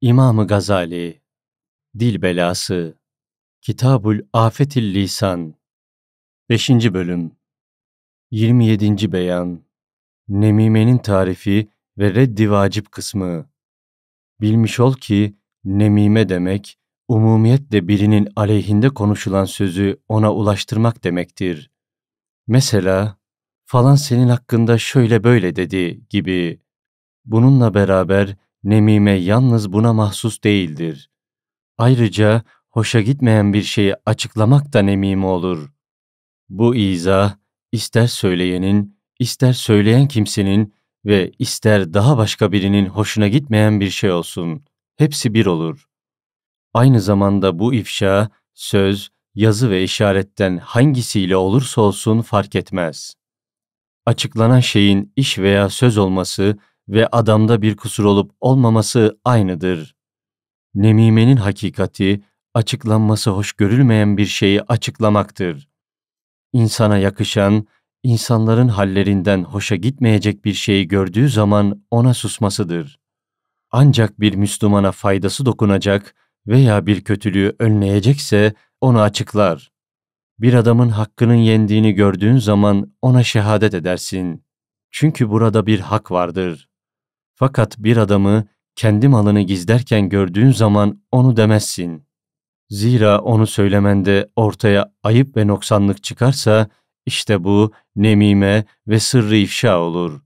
İmam-ı Gazali, Dil Belası, Kitabul Afetil Lisan, 5. Bölüm, 27. Beyan, Nemimenin Tarifi ve Reddi Vacip Kısmı. Bilmiş ol ki, nemime demek, umumiyetle birinin aleyhinde konuşulan sözü ona ulaştırmak demektir. Mesela, falan senin hakkında şöyle böyle dedi gibi. Bununla beraber, Nemime yalnız buna mahsus değildir. Ayrıca hoşa gitmeyen bir şeyi açıklamak da nemime olur. Bu izah, ister söyleyenin, ister söyleyen kimsenin ve ister daha başka birinin hoşuna gitmeyen bir şey olsun. Hepsi bir olur. Aynı zamanda bu ifşa, söz, yazı ve işaretten hangisiyle olursa olsun fark etmez. Açıklanan şeyin iş veya söz olması ve adamda bir kusur olup olmaması aynıdır. Nemimenin hakikati, açıklanması hoş görülmeyen bir şeyi açıklamaktır. İnsana yakışan, insanların hallerinden hoşa gitmeyecek bir şeyi gördüğü zaman ona susmasıdır. Ancak bir Müslümana faydası dokunacak veya bir kötülüğü önleyecekse onu açıklar. Bir adamın hakkının yendiğini gördüğün zaman ona şehadet edersin. Çünkü burada bir hak vardır. Fakat bir adamı kendi malını gizlerken gördüğün zaman onu demezsin. Zira onu söylemende ortaya ayıp ve noksanlık çıkarsa işte bu nemime ve sırrı ifşa olur.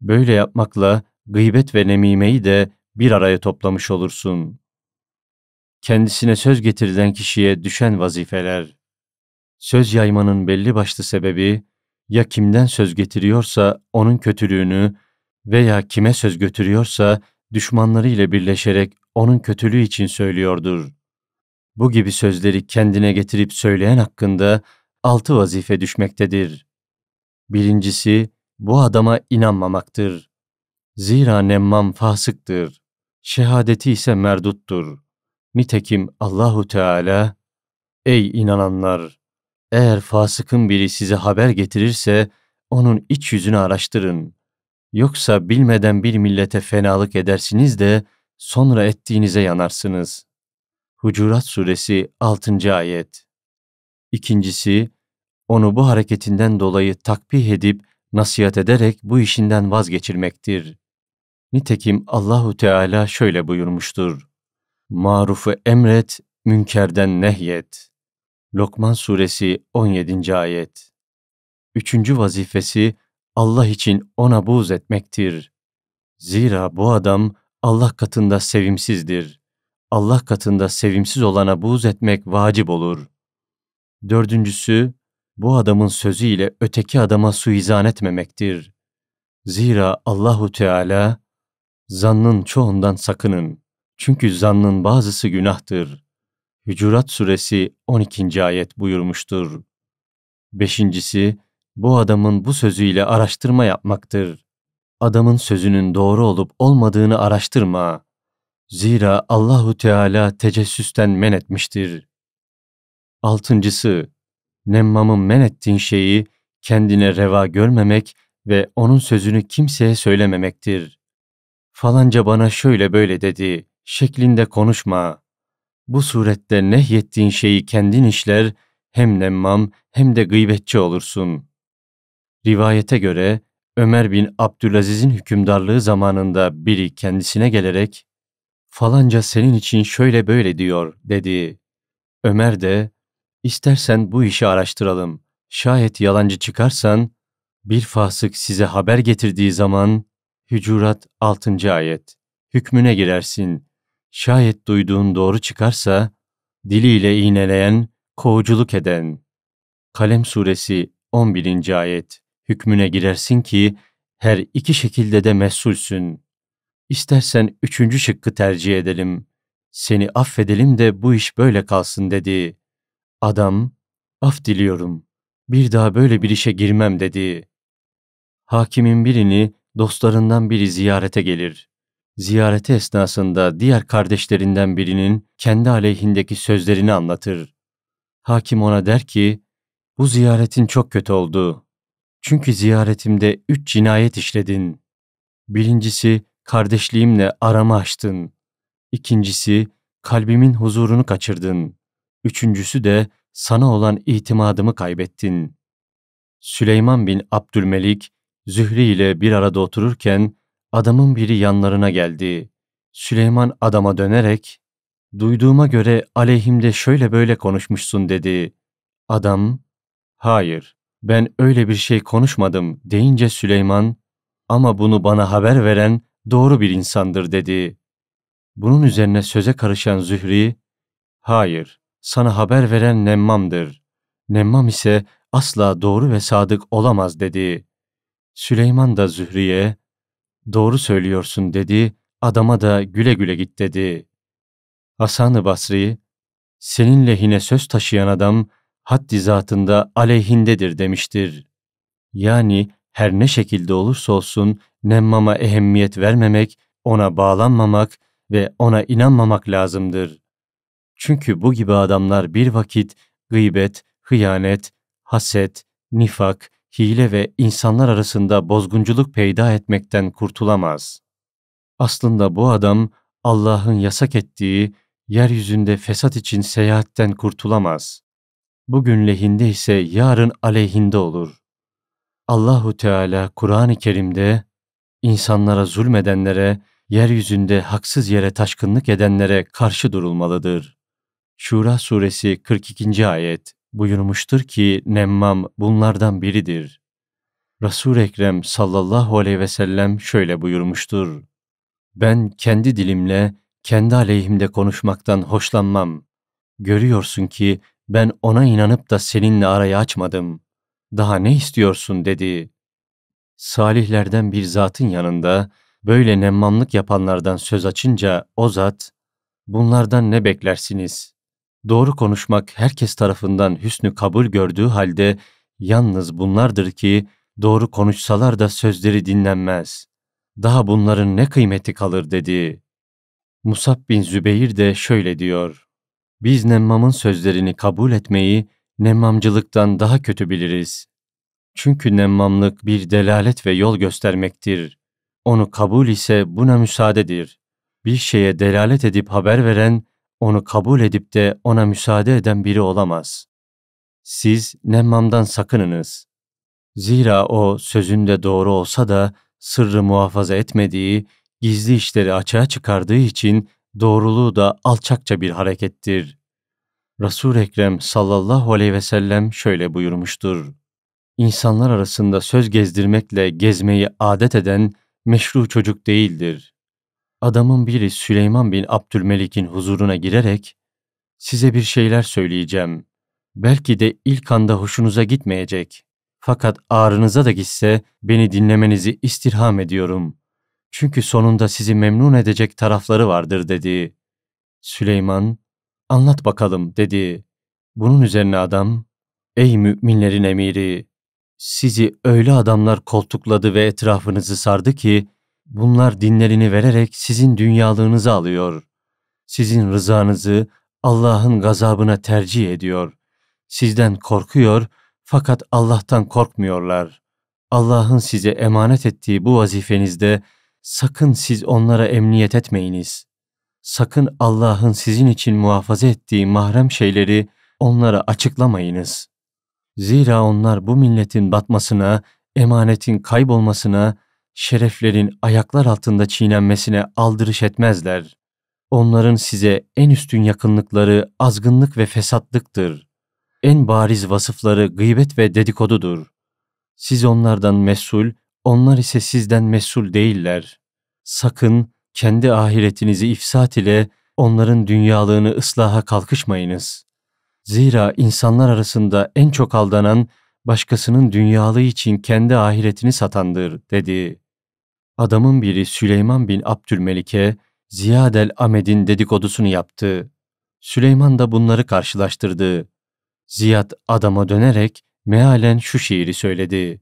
Böyle yapmakla gıybet ve nemimeyi de bir araya toplamış olursun. Kendisine söz getirilen kişiye düşen vazifeler. Söz yaymanın belli başlı sebebi, ya kimden söz getiriyorsa onun kötülüğünü veya kime söz götürüyorsa düşmanları ile birleşerek onun kötülüğü için söylüyordur. Bu gibi sözleri kendine getirip söyleyen hakkında altı vazife düşmektedir. Birincisi, bu adama inanmamaktır. Zira nemmam fasıktır. Şehadeti ise merduttur. Nitekim Allahu Teala, Ey inananlar! Eğer fasıkın biri size haber getirirse, onun iç yüzünü araştırın. Yoksa bilmeden bir millete fenalık edersiniz de sonra ettiğinize yanarsınız. Hucurat Suresi 6. Ayet İkincisi, onu bu hareketinden dolayı takbih edip nasihat ederek bu işinden vazgeçirmektir. Nitekim Allahu Teala şöyle buyurmuştur. Marufu emret, münkerden nehyet. Lokman Suresi 17. Ayet Üçüncü vazifesi, Allah için ona buğz etmektir. Zira bu adam Allah katında sevimsizdir. Allah katında sevimsiz olana buğz etmek vacip olur. Dördüncüsü, bu adamın sözüyle öteki adama suizan etmemektir. Zira Allahu Teala zannın çoğundan sakının. Çünkü zannın bazısı günahtır. Hücurat suresi 12. ayet buyurmuştur. Beşincisi, bu adamın bu sözüyle araştırma yapmaktır. Adamın sözünün doğru olup olmadığını araştırma. Zira Allahu Teala tecessüsten men etmiştir. Altıncısı, Nemmam'ın men ettiğin şeyi kendine reva görmemek ve onun sözünü kimseye söylememektir. Falanca bana şöyle böyle dedi, şeklinde konuşma. Bu surette nehyettiğin şeyi kendin işler, hem nemmam hem de gıybetçi olursun.'' Rivayete göre Ömer bin Abdülaziz'in hükümdarlığı zamanında biri kendisine gelerek falanca senin için şöyle böyle diyor dedi. Ömer de istersen bu işi araştıralım. Şayet yalancı çıkarsan bir fasık size haber getirdiği zaman Hücurat 6. ayet hükmüne girersin. Şayet duyduğun doğru çıkarsa diliyle iğneleyen, kovuculuk eden. Kalem suresi 11. ayet hükmüne girersin ki her iki şekilde de mesulsün. İstersen üçüncü şıkkı tercih edelim. Seni affedelim de bu iş böyle kalsın dedi. Adam, af diliyorum. Bir daha böyle bir işe girmem dedi. Hakimin birini dostlarından biri ziyarete gelir. Ziyareti esnasında diğer kardeşlerinden birinin kendi aleyhindeki sözlerini anlatır. Hakim ona der ki, bu ziyaretin çok kötü oldu. Çünkü ziyaretimde üç cinayet işledin. Birincisi kardeşliğimle aramı açtın. İkincisi kalbimin huzurunu kaçırdın. Üçüncüsü de sana olan itimadımı kaybettin. Süleyman bin Abdülmelik Zühri ile bir arada otururken adamın biri yanlarına geldi. Süleyman adama dönerek "Duyduğuma göre aleyhimde şöyle böyle konuşmuşsun." dedi. Adam "Hayır ben öyle bir şey konuşmadım deyince Süleyman, ama bunu bana haber veren doğru bir insandır dedi. Bunun üzerine söze karışan Zühri, hayır, sana haber veren Nemmam'dır. Nemmam ise asla doğru ve sadık olamaz dedi. Süleyman da Zühri'ye, doğru söylüyorsun dedi, adama da güle güle git dedi. Hasan-ı Basri, senin lehine söz taşıyan adam haddi zatında aleyhindedir demiştir. Yani her ne şekilde olursa olsun nemmama ehemmiyet vermemek, ona bağlanmamak ve ona inanmamak lazımdır. Çünkü bu gibi adamlar bir vakit gıybet, hıyanet, haset, nifak, hile ve insanlar arasında bozgunculuk peyda etmekten kurtulamaz. Aslında bu adam Allah'ın yasak ettiği yeryüzünde fesat için seyahatten kurtulamaz bugün lehinde ise yarın aleyhinde olur. Allahu Teala Kur'an-ı Kerim'de insanlara zulmedenlere, yeryüzünde haksız yere taşkınlık edenlere karşı durulmalıdır. Şura suresi 42. ayet buyurmuştur ki Nemmam bunlardan biridir. Resul Ekrem sallallahu aleyhi ve sellem şöyle buyurmuştur. Ben kendi dilimle kendi aleyhimde konuşmaktan hoşlanmam. Görüyorsun ki ben ona inanıp da seninle arayı açmadım. Daha ne istiyorsun dedi. Salihlerden bir zatın yanında böyle nemmamlık yapanlardan söz açınca o zat, bunlardan ne beklersiniz? Doğru konuşmak herkes tarafından hüsnü kabul gördüğü halde yalnız bunlardır ki doğru konuşsalar da sözleri dinlenmez. Daha bunların ne kıymeti kalır dedi. Musab bin Zübeyir de şöyle diyor biz Nemmam'ın sözlerini kabul etmeyi nemmamcılıktan daha kötü biliriz. Çünkü nemmamlık bir delalet ve yol göstermektir. Onu kabul ise buna müsaadedir. Bir şeye delalet edip haber veren, onu kabul edip de ona müsaade eden biri olamaz. Siz nemmamdan sakınınız. Zira o sözünde doğru olsa da sırrı muhafaza etmediği, gizli işleri açığa çıkardığı için doğruluğu da alçakça bir harekettir. Resul Ekrem sallallahu aleyhi ve sellem şöyle buyurmuştur. İnsanlar arasında söz gezdirmekle gezmeyi adet eden meşru çocuk değildir. Adamın biri Süleyman bin Abdülmelik'in huzuruna girerek size bir şeyler söyleyeceğim. Belki de ilk anda hoşunuza gitmeyecek. Fakat ağrınıza da gitse beni dinlemenizi istirham ediyorum. Çünkü sonunda sizi memnun edecek tarafları vardır dedi. Süleyman, anlat bakalım dedi. Bunun üzerine adam, ey müminlerin emiri, sizi öyle adamlar koltukladı ve etrafınızı sardı ki, bunlar dinlerini vererek sizin dünyalığınızı alıyor. Sizin rızanızı Allah'ın gazabına tercih ediyor. Sizden korkuyor fakat Allah'tan korkmuyorlar. Allah'ın size emanet ettiği bu vazifenizde Sakın siz onlara emniyet etmeyiniz. Sakın Allah'ın sizin için muhafaza ettiği mahrem şeyleri onlara açıklamayınız. Zira onlar bu milletin batmasına, emanetin kaybolmasına, şereflerin ayaklar altında çiğnenmesine aldırış etmezler. Onların size en üstün yakınlıkları azgınlık ve fesatlıktır. En bariz vasıfları gıybet ve dedikodudur. Siz onlardan mesul, onlar ise sizden mesul değiller. Sakın kendi ahiretinizi ifsat ile onların dünyalığını ıslaha kalkışmayınız. Zira insanlar arasında en çok aldanan başkasının dünyalığı için kendi ahiretini satandır dedi. Adamın biri Süleyman bin Abdülmelik'e Ziyad el Amed'in dedikodusunu yaptı. Süleyman da bunları karşılaştırdı. Ziyad adama dönerek mealen şu şiiri söyledi.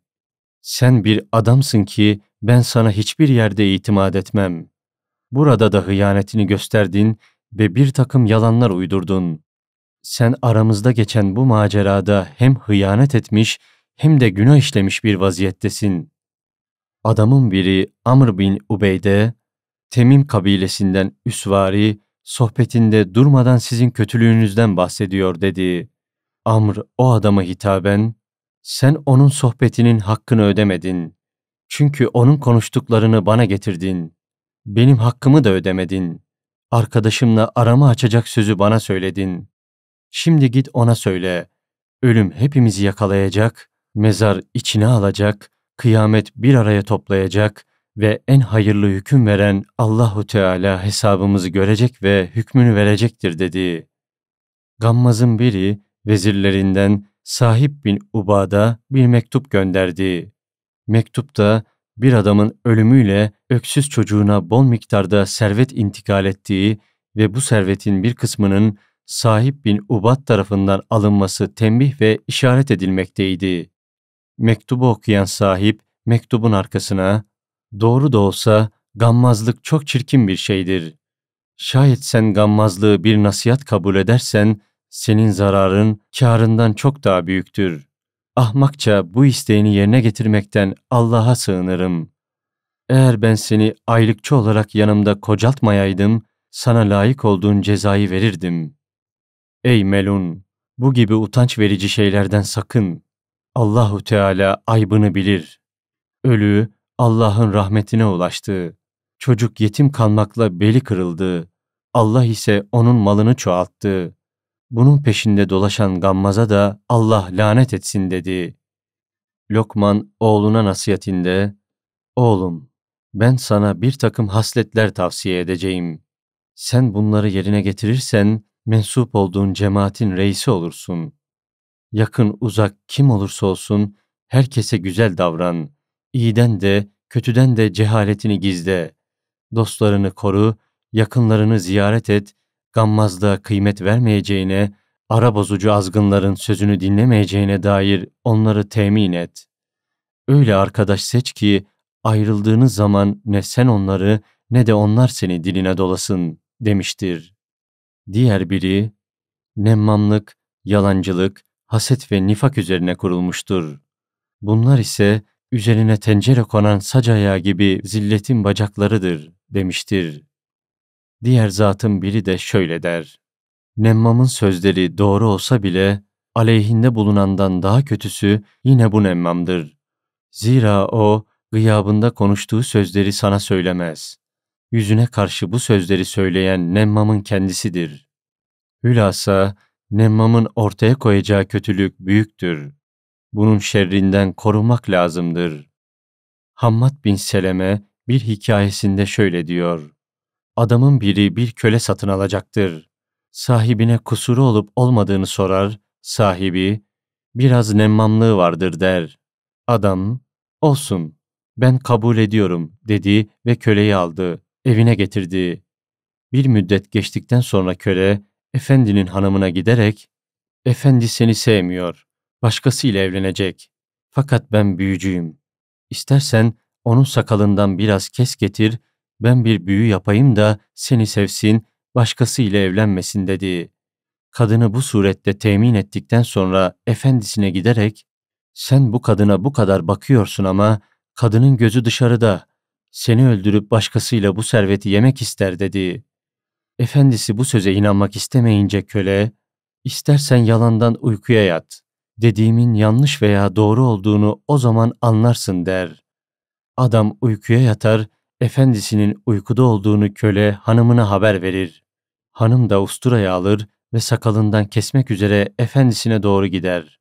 Sen bir adamsın ki ben sana hiçbir yerde itimat etmem. Burada da hıyanetini gösterdin ve bir takım yalanlar uydurdun. Sen aramızda geçen bu macerada hem hıyanet etmiş hem de günah işlemiş bir vaziyettesin. Adamın biri Amr bin Ubeyde, Temim kabilesinden Üsvari, sohbetinde durmadan sizin kötülüğünüzden bahsediyor dedi. Amr o adama hitaben, sen onun sohbetinin hakkını ödemedin. Çünkü onun konuştuklarını bana getirdin. Benim hakkımı da ödemedin. Arkadaşımla aramı açacak sözü bana söyledin. Şimdi git ona söyle. Ölüm hepimizi yakalayacak, mezar içine alacak, kıyamet bir araya toplayacak ve en hayırlı hüküm veren Allahu Teala hesabımızı görecek ve hükmünü verecektir dedi. Gammaz'ın biri vezirlerinden Sahip bin Ubada bir mektup gönderdi. Mektupta bir adamın ölümüyle öksüz çocuğuna bol miktarda servet intikal ettiği ve bu servetin bir kısmının sahip bin Ubad tarafından alınması tembih ve işaret edilmekteydi. Mektubu okuyan sahip mektubun arkasına "Doğru da olsa gammazlık çok çirkin bir şeydir. Şayet sen gammazlığı bir nasihat kabul edersen senin zararın karından çok daha büyüktür. Ahmakça bu isteğini yerine getirmekten Allah'a sığınırım. Eğer ben seni aylıkçı olarak yanımda kocaltmayaydım, sana layık olduğun cezayı verirdim. Ey Melun, bu gibi utanç verici şeylerden sakın. Allahu Teala aybını bilir. Ölü Allah'ın rahmetine ulaştı. Çocuk yetim kalmakla beli kırıldı. Allah ise onun malını çoğalttı. Bunun peşinde dolaşan Gammaz'a da Allah lanet etsin dedi. Lokman oğluna nasihatinde, Oğlum, ben sana bir takım hasletler tavsiye edeceğim. Sen bunları yerine getirirsen mensup olduğun cemaatin reisi olursun. Yakın uzak kim olursa olsun herkese güzel davran. İyiden de kötüden de cehaletini gizle. Dostlarını koru, yakınlarını ziyaret et, gammazda kıymet vermeyeceğine, ara bozucu azgınların sözünü dinlemeyeceğine dair onları temin et. Öyle arkadaş seç ki ayrıldığınız zaman ne sen onları ne de onlar seni diline dolasın demiştir. Diğer biri, nemmamlık, yalancılık, haset ve nifak üzerine kurulmuştur. Bunlar ise üzerine tencere konan sac ayağı gibi zilletin bacaklarıdır demiştir. Diğer zatın biri de şöyle der. Nemmam'ın sözleri doğru olsa bile aleyhinde bulunandan daha kötüsü yine bu Nemmam'dır. Zira o gıyabında konuştuğu sözleri sana söylemez. Yüzüne karşı bu sözleri söyleyen Nemmam'ın kendisidir. Hülasa Nemmam'ın ortaya koyacağı kötülük büyüktür. Bunun şerrinden korunmak lazımdır. Hammad bin Seleme bir hikayesinde şöyle diyor adamın biri bir köle satın alacaktır. Sahibine kusuru olup olmadığını sorar, sahibi, biraz nemmamlığı vardır der. Adam, olsun, ben kabul ediyorum dedi ve köleyi aldı, evine getirdi. Bir müddet geçtikten sonra köle, efendinin hanımına giderek, efendi seni sevmiyor, başkasıyla evlenecek. Fakat ben büyücüyüm. İstersen onun sakalından biraz kes getir, ben bir büyü yapayım da seni sevsin, başkası ile evlenmesin dedi. Kadını bu surette temin ettikten sonra efendisine giderek, sen bu kadına bu kadar bakıyorsun ama kadının gözü dışarıda. Seni öldürüp başkasıyla bu serveti yemek ister dedi. Efendisi bu söze inanmak istemeyince köle, istersen yalandan uykuya yat. Dediğimin yanlış veya doğru olduğunu o zaman anlarsın der. Adam uykuya yatar, efendisinin uykuda olduğunu köle hanımına haber verir. Hanım da usturayı alır ve sakalından kesmek üzere efendisine doğru gider.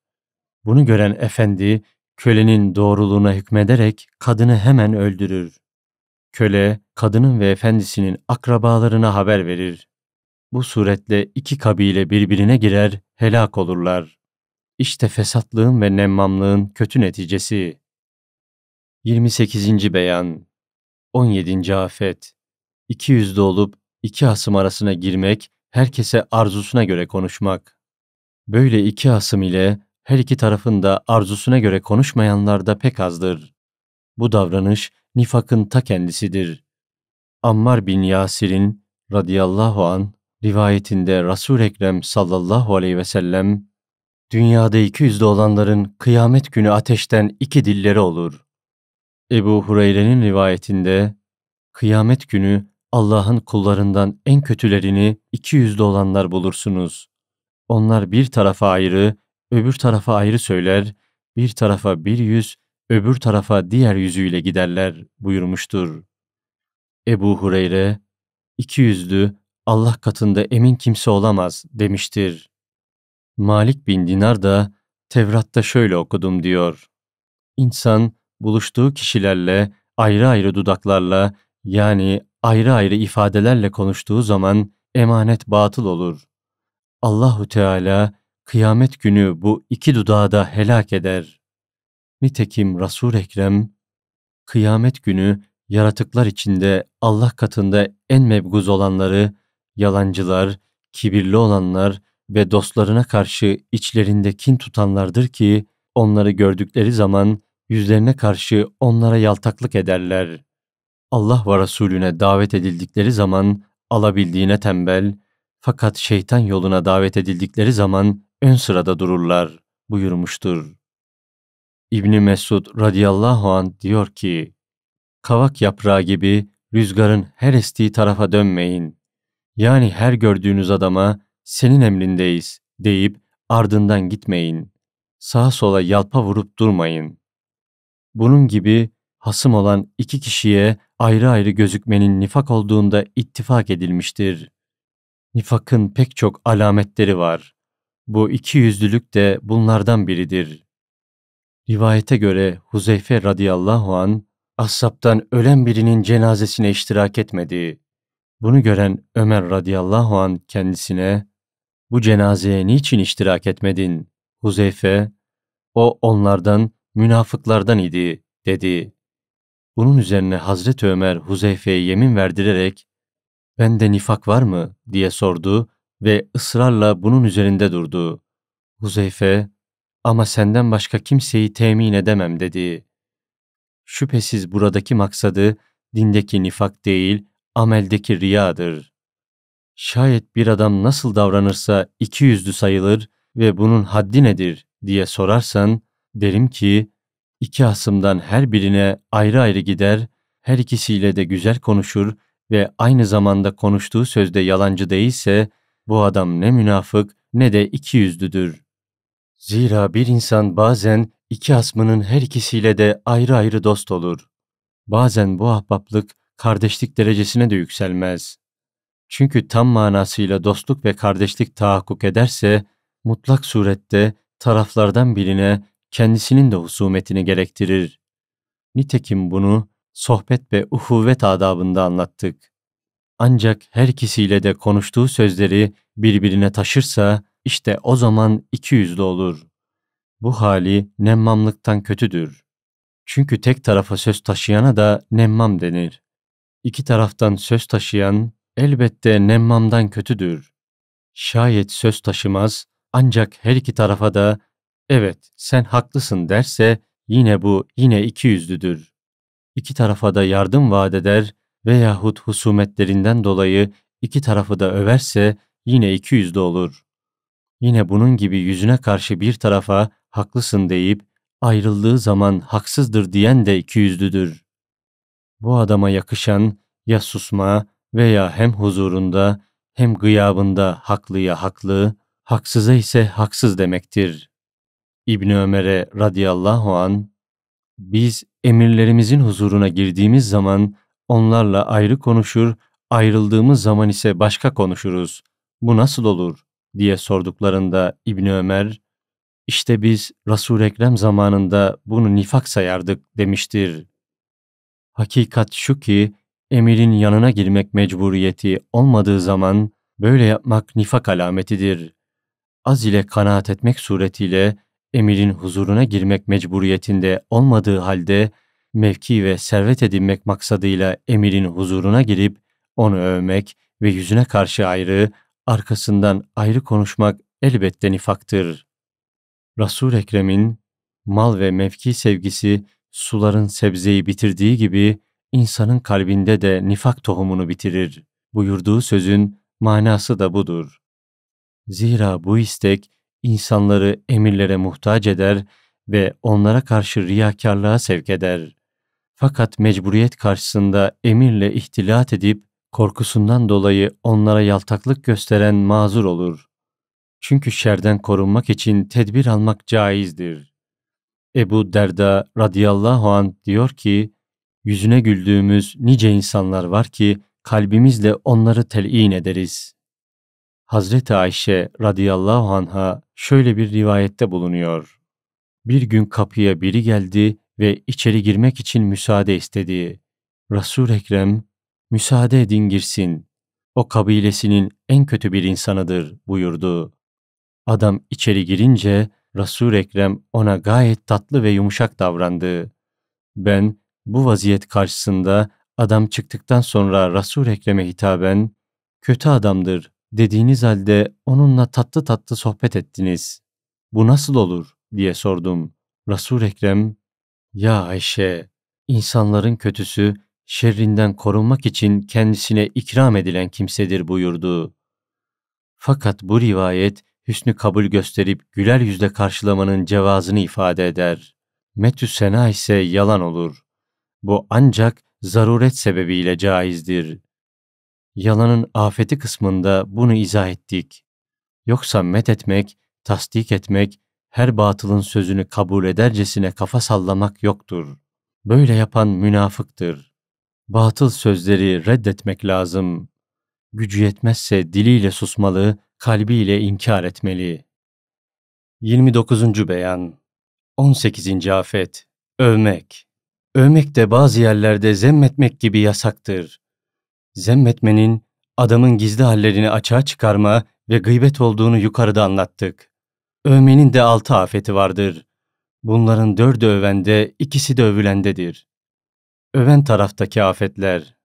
Bunu gören efendi kölenin doğruluğuna hükmederek kadını hemen öldürür. Köle kadının ve efendisinin akrabalarına haber verir. Bu suretle iki kabile birbirine girer, helak olurlar. İşte fesatlığın ve nemmamlığın kötü neticesi. 28. beyan 17. Afet İki yüzde olup iki hasım arasına girmek, herkese arzusuna göre konuşmak. Böyle iki hasım ile her iki tarafında arzusuna göre konuşmayanlar da pek azdır. Bu davranış nifakın ta kendisidir. Ammar bin Yasir'in radıyallahu an rivayetinde Resul Ekrem sallallahu aleyhi ve sellem dünyada iki yüzde olanların kıyamet günü ateşten iki dilleri olur. Ebu Hureyre'nin rivayetinde kıyamet günü Allah'ın kullarından en kötülerini iki yüzlü olanlar bulursunuz. Onlar bir tarafa ayrı, öbür tarafa ayrı söyler, bir tarafa bir yüz, öbür tarafa diğer yüzüyle giderler buyurmuştur. Ebu Hureyre, iki yüzlü, Allah katında emin kimse olamaz demiştir. Malik bin Dinar da Tevrat'ta şöyle okudum diyor. İnsan buluştuğu kişilerle ayrı ayrı dudaklarla yani ayrı ayrı ifadelerle konuştuğu zaman emanet batıl olur. Allahu Teala kıyamet günü bu iki dudağı da helak eder. Nitekim Resul Ekrem kıyamet günü yaratıklar içinde Allah katında en mebguz olanları, yalancılar, kibirli olanlar ve dostlarına karşı içlerinde kin tutanlardır ki onları gördükleri zaman Yüzlerine karşı onlara yaltaklık ederler. Allah ve Resulüne davet edildikleri zaman alabildiğine tembel, fakat şeytan yoluna davet edildikleri zaman ön sırada dururlar buyurmuştur. İbni Mesud radıyallahu an diyor ki, Kavak yaprağı gibi rüzgarın her estiği tarafa dönmeyin. Yani her gördüğünüz adama senin emrindeyiz deyip ardından gitmeyin. Sağa sola yalpa vurup durmayın. Bunun gibi hasım olan iki kişiye ayrı ayrı gözükmenin nifak olduğunda ittifak edilmiştir. Nifakın pek çok alametleri var. Bu iki yüzlülük de bunlardan biridir. Rivayete göre Huzeyfe radıyallahu an Ashap'tan ölen birinin cenazesine iştirak etmedi. Bunu gören Ömer radıyallahu an kendisine bu cenazeye niçin iştirak etmedin? Huzeyfe, o onlardan münafıklardan idi, dedi. Bunun üzerine Hazreti Ömer Huzeyfe'ye yemin verdirerek, bende nifak var mı diye sordu ve ısrarla bunun üzerinde durdu. Huzeyfe, ama senden başka kimseyi temin edemem dedi. Şüphesiz buradaki maksadı dindeki nifak değil, ameldeki riyadır. Şayet bir adam nasıl davranırsa iki yüzlü sayılır ve bunun haddi nedir diye sorarsan, Derim ki iki hasımdan her birine ayrı ayrı gider, her ikisiyle de güzel konuşur ve aynı zamanda konuştuğu sözde yalancı değilse bu adam ne münafık ne de iki yüzlüdür. Zira bir insan bazen iki hasmının her ikisiyle de ayrı ayrı dost olur. Bazen bu ahbaplık kardeşlik derecesine de yükselmez. Çünkü tam manasıyla dostluk ve kardeşlik tahakkuk ederse mutlak surette taraflardan birine kendisinin de husumetini gerektirir. Nitekim bunu sohbet ve uhuvvet adabında anlattık. Ancak her ikisiyle de konuştuğu sözleri birbirine taşırsa işte o zaman iki yüzlü olur. Bu hali nemmamlıktan kötüdür. Çünkü tek tarafa söz taşıyana da nemmam denir. İki taraftan söz taşıyan elbette nemmamdan kötüdür. Şayet söz taşımaz ancak her iki tarafa da evet sen haklısın derse yine bu yine iki yüzlüdür. İki tarafa da yardım vaat eder veyahut husumetlerinden dolayı iki tarafı da överse yine iki yüzlü olur. Yine bunun gibi yüzüne karşı bir tarafa haklısın deyip ayrıldığı zaman haksızdır diyen de iki yüzlüdür. Bu adama yakışan ya susma veya hem huzurunda hem gıyabında haklıya haklı, haksıza ise haksız demektir. İbni Ömer'e radıyallahu an biz emirlerimizin huzuruna girdiğimiz zaman onlarla ayrı konuşur, ayrıldığımız zaman ise başka konuşuruz. Bu nasıl olur? diye sorduklarında İbni Ömer, işte biz Resul Ekrem zamanında bunu nifak sayardık demiştir. Hakikat şu ki emirin yanına girmek mecburiyeti olmadığı zaman böyle yapmak nifak alametidir. Az ile kanaat etmek suretiyle emirin huzuruna girmek mecburiyetinde olmadığı halde mevki ve servet edinmek maksadıyla emirin huzuruna girip onu övmek ve yüzüne karşı ayrı, arkasından ayrı konuşmak elbette nifaktır. Resul Ekrem'in mal ve mevki sevgisi suların sebzeyi bitirdiği gibi insanın kalbinde de nifak tohumunu bitirir. Buyurduğu sözün manası da budur. Zira bu istek insanları emirlere muhtaç eder ve onlara karşı riyakarlığa sevk eder. Fakat mecburiyet karşısında emirle ihtilat edip korkusundan dolayı onlara yaltaklık gösteren mazur olur. Çünkü şerden korunmak için tedbir almak caizdir. Ebu Derda radıyallahu an diyor ki, yüzüne güldüğümüz nice insanlar var ki kalbimizle onları telin ederiz. Hazreti Ayşe radıyallahu anha şöyle bir rivayette bulunuyor. Bir gün kapıya biri geldi ve içeri girmek için müsaade istedi. Resul Ekrem, müsaade edin girsin. O kabilesinin en kötü bir insanıdır buyurdu. Adam içeri girince Resul Ekrem ona gayet tatlı ve yumuşak davrandı. Ben bu vaziyet karşısında adam çıktıktan sonra Resul Ekrem'e hitaben kötü adamdır Dediğiniz halde onunla tatlı tatlı sohbet ettiniz. Bu nasıl olur diye sordum. Resul Ekrem, "Ya Ayşe, insanların kötüsü şerrinden korunmak için kendisine ikram edilen kimsedir." buyurdu. Fakat bu rivayet hüsnü kabul gösterip güler yüzle karşılamanın cevazını ifade eder. Metü sena ise yalan olur. Bu ancak zaruret sebebiyle caizdir. Yalanın afeti kısmında bunu izah ettik. Yoksa met etmek, tasdik etmek, her batılın sözünü kabul edercesine kafa sallamak yoktur. Böyle yapan münafıktır. Batıl sözleri reddetmek lazım. Gücü yetmezse diliyle susmalı, kalbiyle inkar etmeli. 29. Beyan 18. Afet Övmek Övmek de bazı yerlerde zemmetmek gibi yasaktır. Zemmetmenin adamın gizli hallerini açığa çıkarma ve gıybet olduğunu yukarıda anlattık. Övmenin de altı afeti vardır. Bunların dördü övende, ikisi de övülendedir. Öven taraftaki afetler.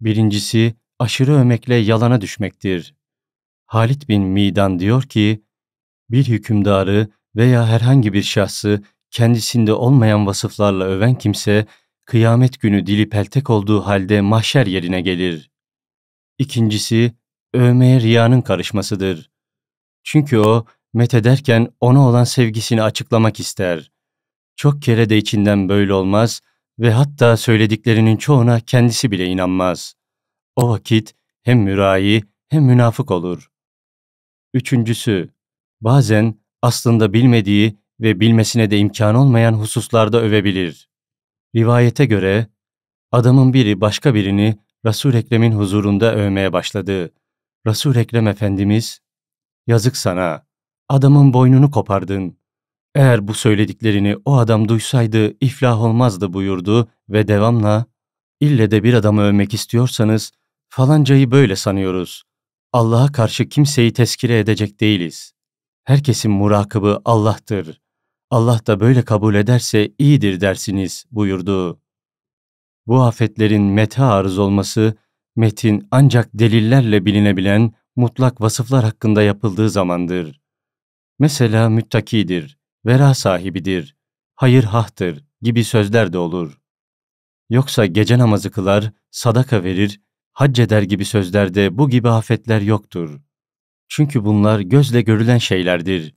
Birincisi, aşırı ömekle yalana düşmektir. Halit bin Midan diyor ki, bir hükümdarı veya herhangi bir şahsı kendisinde olmayan vasıflarla öven kimse kıyamet günü dili peltek olduğu halde mahşer yerine gelir. İkincisi, övmeye riyanın karışmasıdır. Çünkü o, met ederken ona olan sevgisini açıklamak ister. Çok kere de içinden böyle olmaz ve hatta söylediklerinin çoğuna kendisi bile inanmaz. O vakit hem mürayi hem münafık olur. Üçüncüsü, bazen aslında bilmediği ve bilmesine de imkan olmayan hususlarda övebilir. Rivayete göre adamın biri başka birini Resul Ekrem'in huzurunda övmeye başladı. Resul Ekrem Efendimiz, "Yazık sana. Adamın boynunu kopardın. Eğer bu söylediklerini o adam duysaydı iflah olmazdı." buyurdu ve devamla, "İlle de bir adamı övmek istiyorsanız falancayı böyle sanıyoruz. Allah'a karşı kimseyi teskire edecek değiliz. Herkesin murakabı Allah'tır. Allah da böyle kabul ederse iyidir dersiniz buyurdu. Bu afetlerin meta arız olması, metin ancak delillerle bilinebilen mutlak vasıflar hakkında yapıldığı zamandır. Mesela müttakidir, vera sahibidir, hayır hahtır gibi sözler de olur. Yoksa gece namazı kılar, sadaka verir, hac eder gibi sözlerde bu gibi afetler yoktur. Çünkü bunlar gözle görülen şeylerdir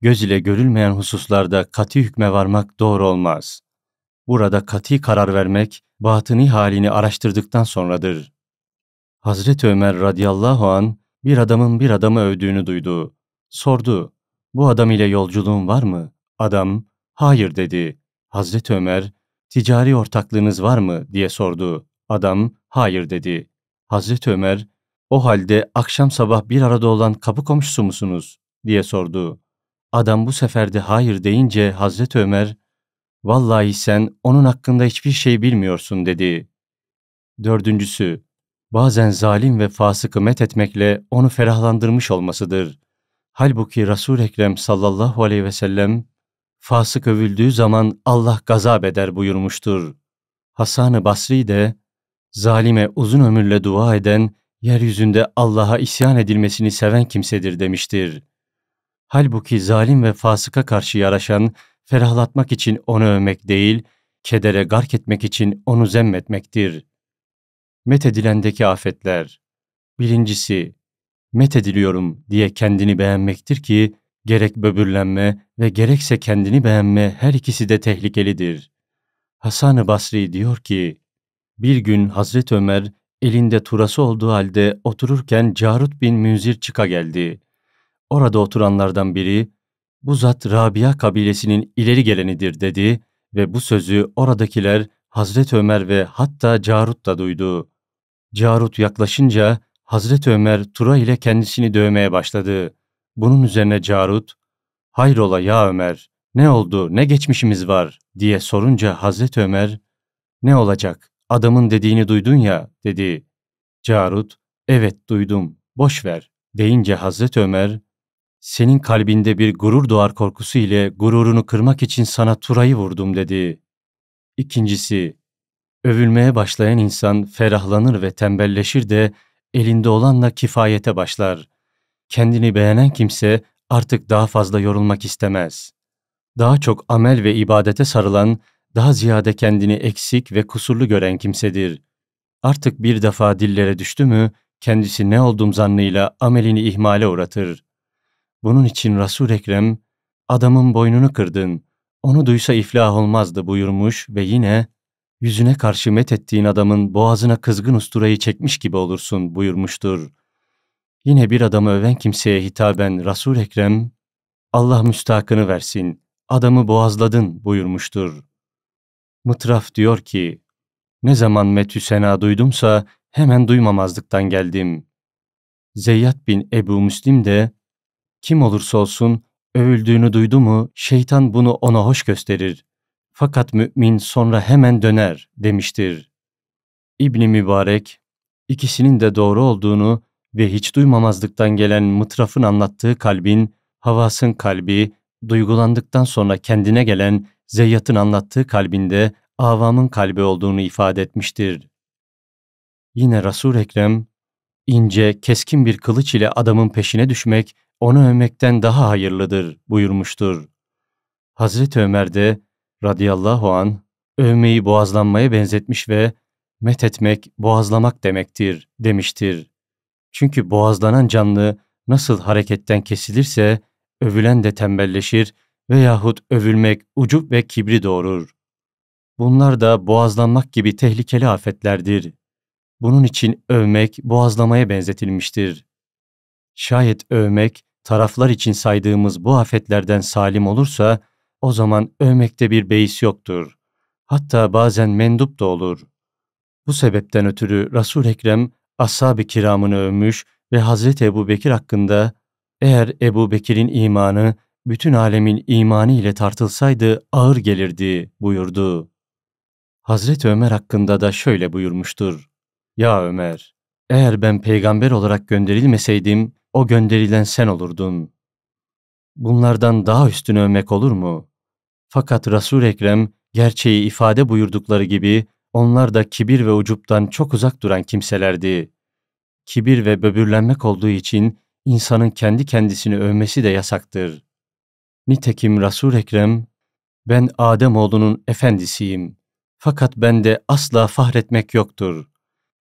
göz ile görülmeyen hususlarda kati hükme varmak doğru olmaz. Burada kati karar vermek, batıni halini araştırdıktan sonradır. Hazreti Ömer radıyallahu an bir adamın bir adamı övdüğünü duydu. Sordu, bu adam ile yolculuğun var mı? Adam, hayır dedi. Hazreti Ömer, ticari ortaklığınız var mı diye sordu. Adam, hayır dedi. Hazreti Ömer, o halde akşam sabah bir arada olan kapı komşusu musunuz diye sordu. Adam bu sefer de hayır deyince Hazreti Ömer, ''Vallahi sen onun hakkında hiçbir şey bilmiyorsun.'' dedi. Dördüncüsü, bazen zalim ve fasıkı met etmekle onu ferahlandırmış olmasıdır. Halbuki Resul-i Ekrem sallallahu aleyhi ve sellem, fasık övüldüğü zaman Allah gazap eder buyurmuştur. Hasan-ı Basri de, zalime uzun ömürle dua eden, yeryüzünde Allah'a isyan edilmesini seven kimsedir demiştir. Halbuki zalim ve fasıka karşı yaraşan, ferahlatmak için onu övmek değil, kedere gark etmek için onu zemmetmektir. Metedilendeki afetler Birincisi, metediliyorum diye kendini beğenmektir ki, gerek böbürlenme ve gerekse kendini beğenme her ikisi de tehlikelidir. Hasan-ı Basri diyor ki, bir gün Hazreti Ömer elinde turası olduğu halde otururken Carut bin Münzir çıka geldi. Orada oturanlardan biri, bu zat Rabia kabilesinin ileri gelenidir dedi ve bu sözü oradakiler Hazreti Ömer ve hatta Carut da duydu. Carut yaklaşınca Hazreti Ömer Tura ile kendisini dövmeye başladı. Bunun üzerine Carut, ''Hayrola ya Ömer, ne oldu, ne geçmişimiz var?'' diye sorunca Hazreti Ömer, ''Ne olacak, adamın dediğini duydun ya.'' dedi. Carut, ''Evet duydum, boş ver.'' deyince Hazreti Ömer, senin kalbinde bir gurur doğar korkusu ile gururunu kırmak için sana turayı vurdum dedi. İkincisi, övülmeye başlayan insan ferahlanır ve tembelleşir de elinde olanla kifayete başlar. Kendini beğenen kimse artık daha fazla yorulmak istemez. Daha çok amel ve ibadete sarılan, daha ziyade kendini eksik ve kusurlu gören kimsedir. Artık bir defa dillere düştü mü, kendisi ne olduğum zannıyla amelini ihmale uğratır.'' Bunun için Resul Ekrem adamın boynunu kırdın, onu duysa iflah olmazdı buyurmuş ve yine yüzüne karşı met ettiğin adamın boğazına kızgın usturayı çekmiş gibi olursun buyurmuştur. Yine bir adamı öven kimseye hitaben Resul Ekrem Allah müstakını versin, adamı boğazladın buyurmuştur. Mıtraf diyor ki, ne zaman metü sena duydumsa hemen duymamazlıktan geldim. Zeyyat bin Ebu Müslim de kim olursa olsun övüldüğünü duydu mu şeytan bunu ona hoş gösterir. Fakat mümin sonra hemen döner demiştir. İbni Mübarek ikisinin de doğru olduğunu ve hiç duymamazlıktan gelen mıtrafın anlattığı kalbin, havasın kalbi, duygulandıktan sonra kendine gelen Zeyyat'ın anlattığı kalbinde avamın kalbi olduğunu ifade etmiştir. Yine Resul Ekrem ince, keskin bir kılıç ile adamın peşine düşmek, onu övmekten daha hayırlıdır buyurmuştur. Hazreti Ömer de radıyallahu an övmeyi boğazlanmaya benzetmiş ve met etmek boğazlamak demektir demiştir. Çünkü boğazlanan canlı nasıl hareketten kesilirse övülen de tembelleşir veyahut övülmek ucup ve kibri doğurur. Bunlar da boğazlanmak gibi tehlikeli afetlerdir bunun için övmek boğazlamaya benzetilmiştir. Şayet övmek taraflar için saydığımız bu afetlerden salim olursa o zaman övmekte bir beis yoktur. Hatta bazen mendup da olur. Bu sebepten ötürü Resul Ekrem ashab-ı kiramını övmüş ve Hazreti Ebu Bekir hakkında eğer Ebu Bekir'in imanı bütün alemin imanı ile tartılsaydı ağır gelirdi buyurdu. Hazreti Ömer hakkında da şöyle buyurmuştur. Ya Ömer, eğer ben peygamber olarak gönderilmeseydim, o gönderilen sen olurdun. Bunlardan daha üstünü övmek olur mu? Fakat Resul Ekrem gerçeği ifade buyurdukları gibi onlar da kibir ve ucuptan çok uzak duran kimselerdi. Kibir ve böbürlenmek olduğu için insanın kendi kendisini övmesi de yasaktır. Nitekim Resul Ekrem ben Adem oğlunun efendisiyim. Fakat bende asla fahretmek yoktur.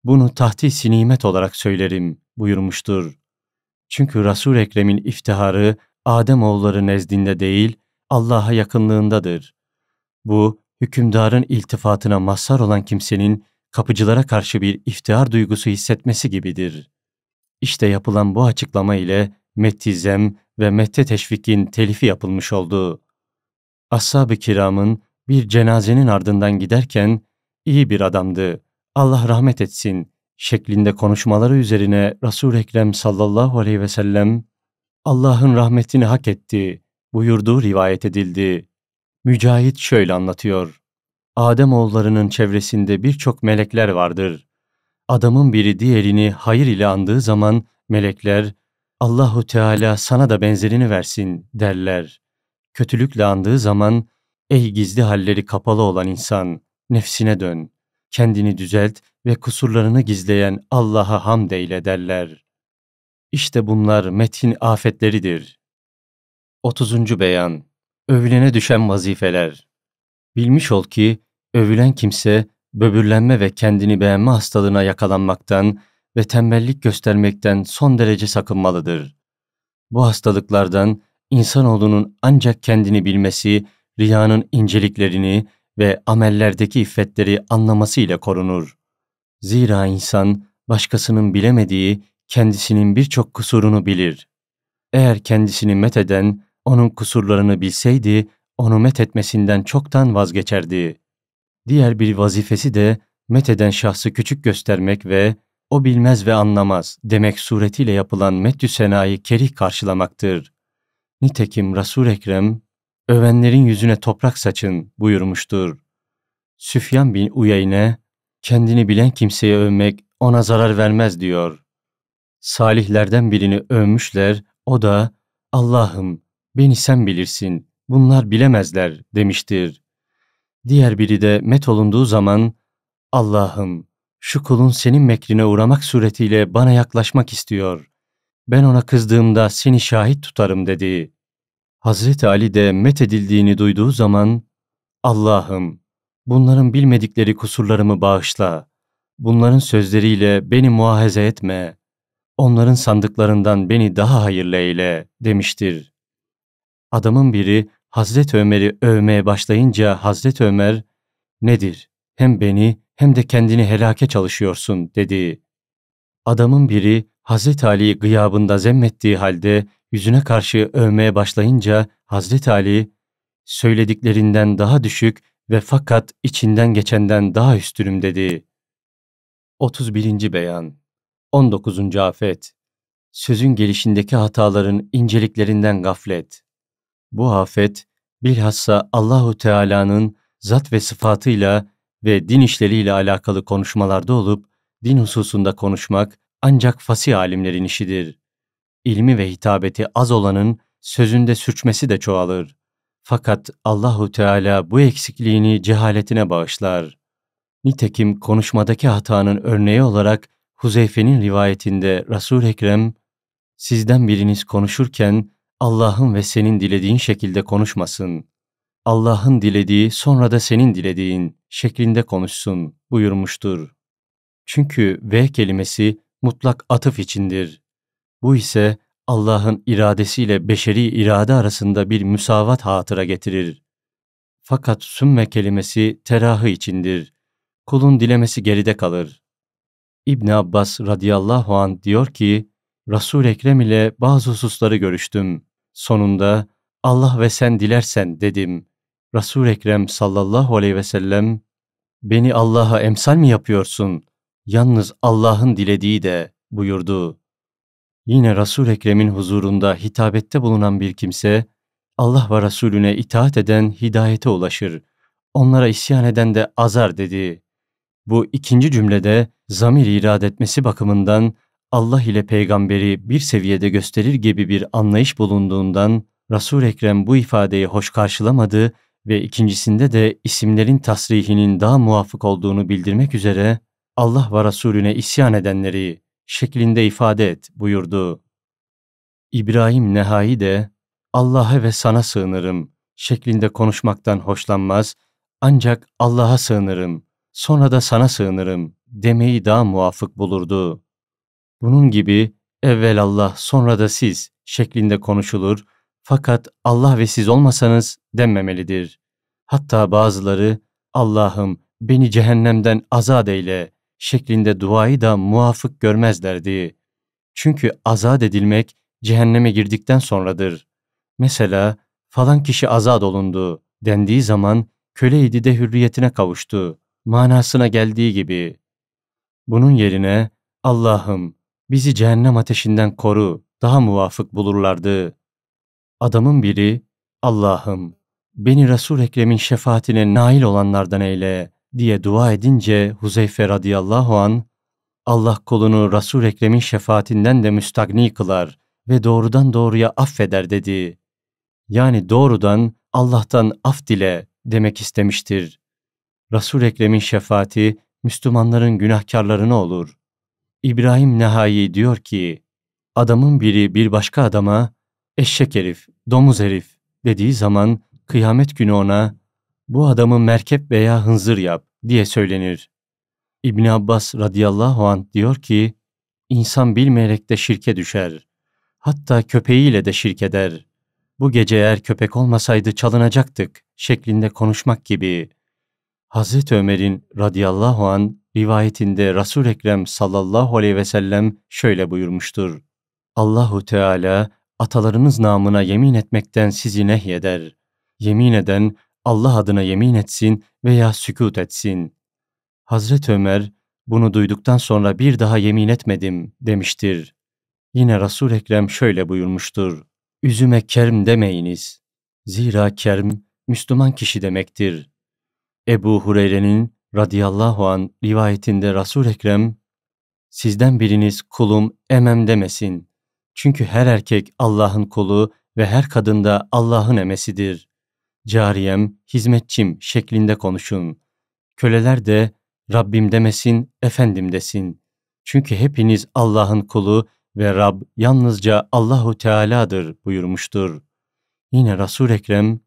Bunu tahtisi sinimet olarak söylerim buyurmuştur. Çünkü Resul Ekrem'in iftiharı Adem oğulları nezdinde değil, Allah'a yakınlığındadır. Bu hükümdarın iltifatına mazhar olan kimsenin kapıcılara karşı bir iftihar duygusu hissetmesi gibidir. İşte yapılan bu açıklama ile Mettizem ve Mette Teşvik'in telifi yapılmış oldu. Ashab-ı kiramın bir cenazenin ardından giderken iyi bir adamdı. Allah rahmet etsin şeklinde konuşmaları üzerine Resul-i Ekrem sallallahu aleyhi ve sellem Allah'ın rahmetini hak etti buyurduğu rivayet edildi. Mücahit şöyle anlatıyor. Adem oğullarının çevresinde birçok melekler vardır. Adamın biri diğerini hayır ile andığı zaman melekler Allahu Teala sana da benzerini versin derler. Kötülükle andığı zaman ey gizli halleri kapalı olan insan nefsine dön kendini düzelt ve kusurlarını gizleyen Allah'a hamd eyle derler. İşte bunlar metin afetleridir. 30. Beyan Övülene düşen vazifeler Bilmiş ol ki, övülen kimse, böbürlenme ve kendini beğenme hastalığına yakalanmaktan ve tembellik göstermekten son derece sakınmalıdır. Bu hastalıklardan insanoğlunun ancak kendini bilmesi, riyanın inceliklerini, ve amellerdeki iffetleri anlamasıyla korunur. Zira insan başkasının bilemediği kendisinin birçok kusurunu bilir. Eğer kendisini met onun kusurlarını bilseydi onu met çoktan vazgeçerdi. Diğer bir vazifesi de met şahsı küçük göstermek ve o bilmez ve anlamaz demek suretiyle yapılan metdü senayı kerih karşılamaktır. Nitekim Resul Ekrem övenlerin yüzüne toprak saçın buyurmuştur. Süfyan bin Uyayne kendini bilen kimseye övmek ona zarar vermez diyor. Salihlerden birini övmüşler, o da Allah'ım beni sen bilirsin, bunlar bilemezler demiştir. Diğer biri de met olunduğu zaman Allah'ım şu kulun senin mekrine uğramak suretiyle bana yaklaşmak istiyor. Ben ona kızdığımda seni şahit tutarım dedi. Hazreti Ali de met edildiğini duyduğu zaman Allah'ım bunların bilmedikleri kusurlarımı bağışla. Bunların sözleriyle beni muahaze etme. Onların sandıklarından beni daha hayırlı eyle demiştir. Adamın biri Hazret Ömer'i övmeye başlayınca Hazret Ömer nedir? Hem beni hem de kendini helake çalışıyorsun dedi. Adamın biri Hazret Ali'yi gıyabında zemmettiği halde yüzüne karşı övmeye başlayınca Hazreti Ali söylediklerinden daha düşük ve fakat içinden geçenden daha üstünüm dedi. 31. Beyan 19. Afet Sözün gelişindeki hataların inceliklerinden gaflet. Bu afet bilhassa Allahu Teala'nın zat ve sıfatıyla ve din işleriyle alakalı konuşmalarda olup din hususunda konuşmak ancak fasih alimlerin işidir. İlmi ve hitabeti az olanın sözünde sürçmesi de çoğalır. Fakat Allahu Teala bu eksikliğini cehaletine bağışlar. Nitekim konuşmadaki hatanın örneği olarak Huzeyfe'nin rivayetinde Resul Ekrem sizden biriniz konuşurken Allah'ın ve senin dilediğin şekilde konuşmasın. Allah'ın dilediği sonra da senin dilediğin şeklinde konuşsun buyurmuştur. Çünkü ve kelimesi mutlak atıf içindir. Bu ise Allah'ın iradesiyle beşeri irade arasında bir müsavat hatıra getirir. Fakat sümme kelimesi terahı içindir. Kulun dilemesi geride kalır. İbn Abbas radıyallahu an diyor ki, Resul Ekrem ile bazı hususları görüştüm. Sonunda Allah ve sen dilersen dedim. Resul Ekrem sallallahu aleyhi ve sellem beni Allah'a emsal mi yapıyorsun? Yalnız Allah'ın dilediği de buyurdu. Yine Resul Ekrem'in huzurunda hitabette bulunan bir kimse Allah ve Resulüne itaat eden hidayete ulaşır. Onlara isyan eden de azar dedi. Bu ikinci cümlede zamir irad etmesi bakımından Allah ile peygamberi bir seviyede gösterir gibi bir anlayış bulunduğundan Resul Ekrem bu ifadeyi hoş karşılamadı ve ikincisinde de isimlerin tasrihinin daha muvafık olduğunu bildirmek üzere Allah ve Resulüne isyan edenleri şeklinde ifade et buyurdu. İbrahim Nehai de Allah'a ve sana sığınırım şeklinde konuşmaktan hoşlanmaz ancak Allah'a sığınırım sonra da sana sığınırım demeyi daha muvafık bulurdu. Bunun gibi evvel Allah sonra da siz şeklinde konuşulur fakat Allah ve siz olmasanız denmemelidir. Hatta bazıları Allah'ım beni cehennemden azat eyle şeklinde duayı da muvafık görmezlerdi. Çünkü azat edilmek cehenneme girdikten sonradır. Mesela falan kişi azat olundu dendiği zaman köleydi de hürriyetine kavuştu manasına geldiği gibi. Bunun yerine Allah'ım bizi cehennem ateşinden koru daha muvafık bulurlardı. Adamın biri Allah'ım beni Resul Ekrem'in şefaatine nail olanlardan eyle diye dua edince Huzeyfe radıyallahu an Allah kolunu Resul Ekrem'in şefaatinden de müstagni kılar ve doğrudan doğruya affeder dedi. Yani doğrudan Allah'tan af dile demek istemiştir. Resul Ekrem'in şefaati Müslümanların günahkarlarına olur. İbrahim Nehai diyor ki, adamın biri bir başka adama eşek herif, domuz herif dediği zaman kıyamet günü ona bu adamı merkep veya hınzır yap diye söylenir. İbn Abbas radıyallahu an diyor ki, insan bilmeyerek de şirke düşer. Hatta köpeğiyle de şirk eder. Bu gece eğer köpek olmasaydı çalınacaktık şeklinde konuşmak gibi. Hazreti Ömer'in radıyallahu an rivayetinde Resul Ekrem sallallahu aleyhi ve sellem şöyle buyurmuştur. Allahu Teala atalarınız namına yemin etmekten sizi nehyeder. Yemin eden Allah adına yemin etsin veya sükut etsin. Hazreti Ömer bunu duyduktan sonra bir daha yemin etmedim demiştir. Yine Resul Ekrem şöyle buyurmuştur. Üzüme kerm demeyiniz. Zira kerm Müslüman kişi demektir. Ebu Hureyre'nin radıyallahu an rivayetinde Resul Ekrem sizden biriniz kulum emem demesin. Çünkü her erkek Allah'ın kulu ve her kadın da Allah'ın emesidir cariyem, hizmetçim şeklinde konuşun. Köleler de Rabbim demesin, efendim desin. Çünkü hepiniz Allah'ın kulu ve Rab yalnızca Allahu Teala'dır buyurmuştur. Yine Resul Ekrem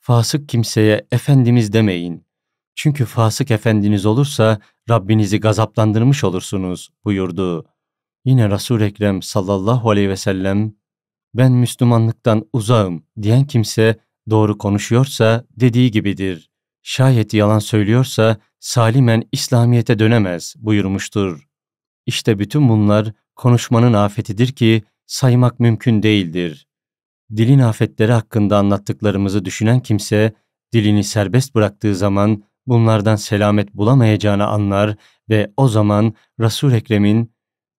fasık kimseye efendimiz demeyin. Çünkü fasık efendiniz olursa Rabbinizi gazaplandırmış olursunuz buyurdu. Yine Resul Ekrem sallallahu aleyhi ve sellem ben Müslümanlıktan uzağım diyen kimse Doğru konuşuyorsa dediği gibidir. Şayet yalan söylüyorsa salimen İslamiyet'e dönemez buyurmuştur. İşte bütün bunlar konuşmanın afetidir ki saymak mümkün değildir. Dilin afetleri hakkında anlattıklarımızı düşünen kimse, dilini serbest bıraktığı zaman bunlardan selamet bulamayacağını anlar ve o zaman Resul Ekrem'in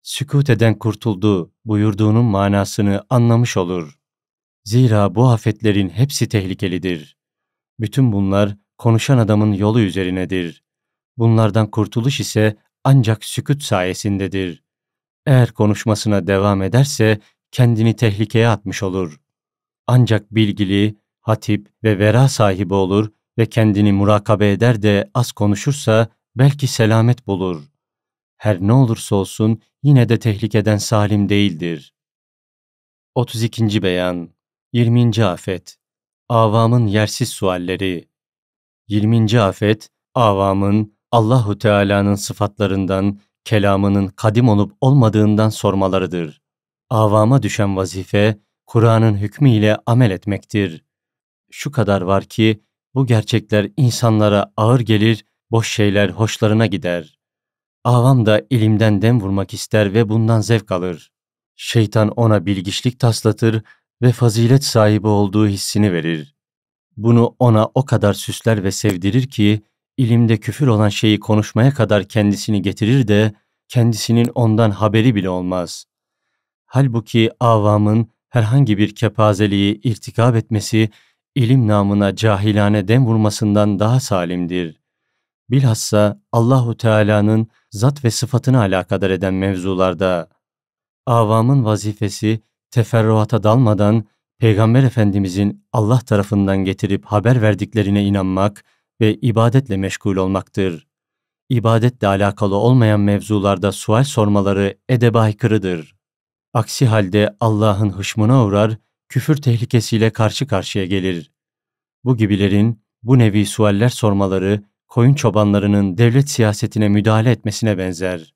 sükut eden kurtuldu buyurduğunun manasını anlamış olur. Zira bu afetlerin hepsi tehlikelidir. Bütün bunlar konuşan adamın yolu üzerinedir. Bunlardan kurtuluş ise ancak sükut sayesindedir. Eğer konuşmasına devam ederse kendini tehlikeye atmış olur. Ancak bilgili, hatip ve vera sahibi olur ve kendini murakabe eder de az konuşursa belki selamet bulur. Her ne olursa olsun yine de tehlikeden salim değildir. 32. Beyan 20. Afet Avamın Yersiz Sualleri 20. Afet Avamın Allahu Teala'nın sıfatlarından, kelamının kadim olup olmadığından sormalarıdır. Avama düşen vazife, Kur'an'ın hükmüyle amel etmektir. Şu kadar var ki, bu gerçekler insanlara ağır gelir, boş şeyler hoşlarına gider. Avam da ilimden dem vurmak ister ve bundan zevk alır. Şeytan ona bilgiçlik taslatır, ve fazilet sahibi olduğu hissini verir. Bunu ona o kadar süsler ve sevdirir ki, ilimde küfür olan şeyi konuşmaya kadar kendisini getirir de, kendisinin ondan haberi bile olmaz. Halbuki avamın herhangi bir kepazeliği irtikab etmesi, ilim namına cahilane dem vurmasından daha salimdir. Bilhassa Allahu Teala'nın zat ve sıfatını alakadar eden mevzularda avamın vazifesi teferruata dalmadan Peygamber Efendimizin Allah tarafından getirip haber verdiklerine inanmak ve ibadetle meşgul olmaktır. İbadetle alakalı olmayan mevzularda sual sormaları edeba aykırıdır. Aksi halde Allah'ın hışmına uğrar, küfür tehlikesiyle karşı karşıya gelir. Bu gibilerin bu nevi sualler sormaları koyun çobanlarının devlet siyasetine müdahale etmesine benzer.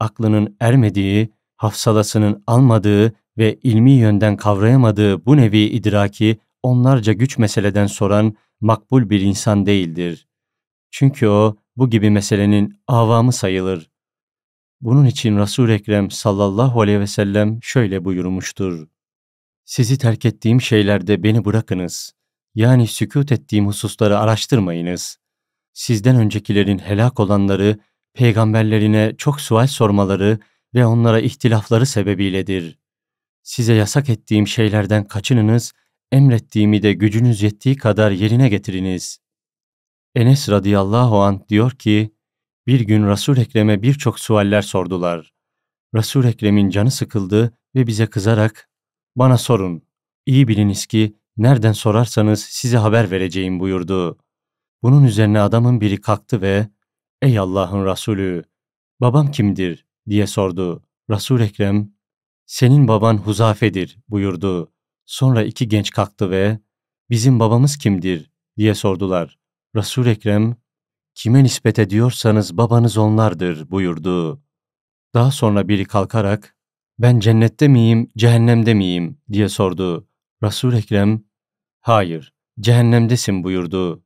Aklının ermediği, hafsalasının almadığı ve ilmi yönden kavrayamadığı bu nevi idraki onlarca güç meseleden soran makbul bir insan değildir. Çünkü o bu gibi meselenin avamı sayılır. Bunun için Resul Ekrem sallallahu aleyhi ve sellem şöyle buyurmuştur. Sizi terk ettiğim şeylerde beni bırakınız. Yani sükut ettiğim hususları araştırmayınız. Sizden öncekilerin helak olanları, peygamberlerine çok sual sormaları ve onlara ihtilafları sebebiyledir. Size yasak ettiğim şeylerden kaçınınız, emrettiğimi de gücünüz yettiği kadar yerine getiriniz. Enes radıyallahu an diyor ki, bir gün Resul Ekrem'e birçok sualler sordular. Resul Ekrem'in canı sıkıldı ve bize kızarak, bana sorun, iyi biliniz ki nereden sorarsanız size haber vereceğim buyurdu. Bunun üzerine adamın biri kalktı ve, ey Allah'ın Resulü, babam kimdir diye sordu. Resul Ekrem, senin baban Huzafe'dir buyurdu. Sonra iki genç kalktı ve bizim babamız kimdir diye sordular. Resul Ekrem kime nispet ediyorsanız babanız onlardır buyurdu. Daha sonra biri kalkarak ben cennette miyim, cehennemde miyim diye sordu. Resul Ekrem hayır, cehennemdesin buyurdu.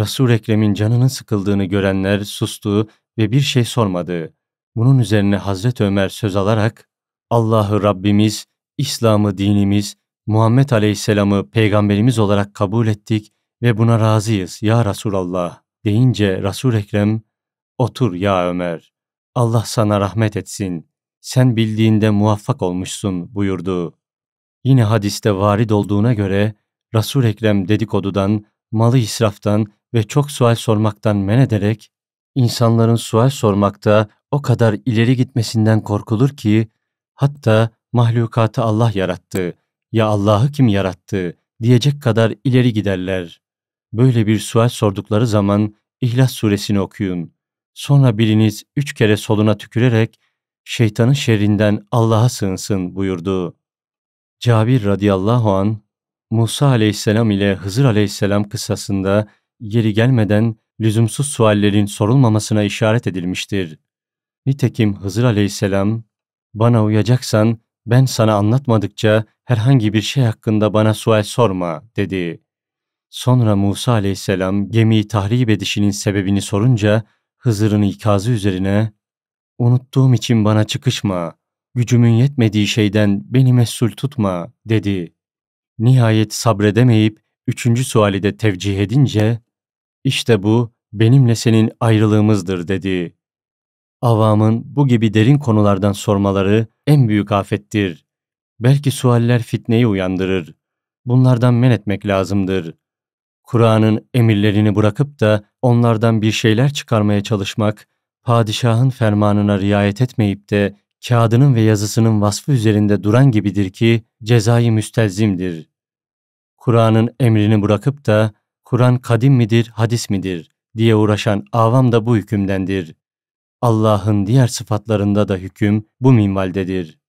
Resul Ekrem'in canının sıkıldığını görenler sustu ve bir şey sormadı. Bunun üzerine Hazreti Ömer söz alarak Allah'ı Rabbimiz, İslam'ı dinimiz, Muhammed Aleyhisselam'ı peygamberimiz olarak kabul ettik ve buna razıyız ya Resulallah deyince Resul Ekrem, otur ya Ömer, Allah sana rahmet etsin, sen bildiğinde muvaffak olmuşsun buyurdu. Yine hadiste varid olduğuna göre Resul Ekrem dedikodudan, malı israftan ve çok sual sormaktan men ederek, insanların sual sormakta o kadar ileri gitmesinden korkulur ki hatta mahlukatı Allah yarattı, ya Allah'ı kim yarattı diyecek kadar ileri giderler. Böyle bir sual sordukları zaman İhlas suresini okuyun. Sonra biriniz üç kere soluna tükürerek şeytanın şerrinden Allah'a sığınsın buyurdu. Cabir radıyallahu an Musa aleyhisselam ile Hızır aleyhisselam kıssasında geri gelmeden lüzumsuz suallerin sorulmamasına işaret edilmiştir. Nitekim Hızır aleyhisselam bana uyacaksan ben sana anlatmadıkça herhangi bir şey hakkında bana sual sorma dedi. Sonra Musa aleyhisselam gemiyi tahrip edişinin sebebini sorunca Hızır'ın ikazı üzerine ''Unuttuğum için bana çıkışma, gücümün yetmediği şeyden beni mesul tutma.'' dedi. Nihayet sabredemeyip üçüncü suali de tevcih edince ''İşte bu benimle senin ayrılığımızdır.'' dedi avamın bu gibi derin konulardan sormaları en büyük afettir. Belki sualler fitneyi uyandırır. Bunlardan men etmek lazımdır. Kur'an'ın emirlerini bırakıp da onlardan bir şeyler çıkarmaya çalışmak, padişahın fermanına riayet etmeyip de kağıdının ve yazısının vasfı üzerinde duran gibidir ki cezayı müstelzimdir. Kur'an'ın emrini bırakıp da Kur'an kadim midir, hadis midir diye uğraşan avam da bu hükümdendir. Allah'ın diğer sıfatlarında da hüküm bu minvaldedir.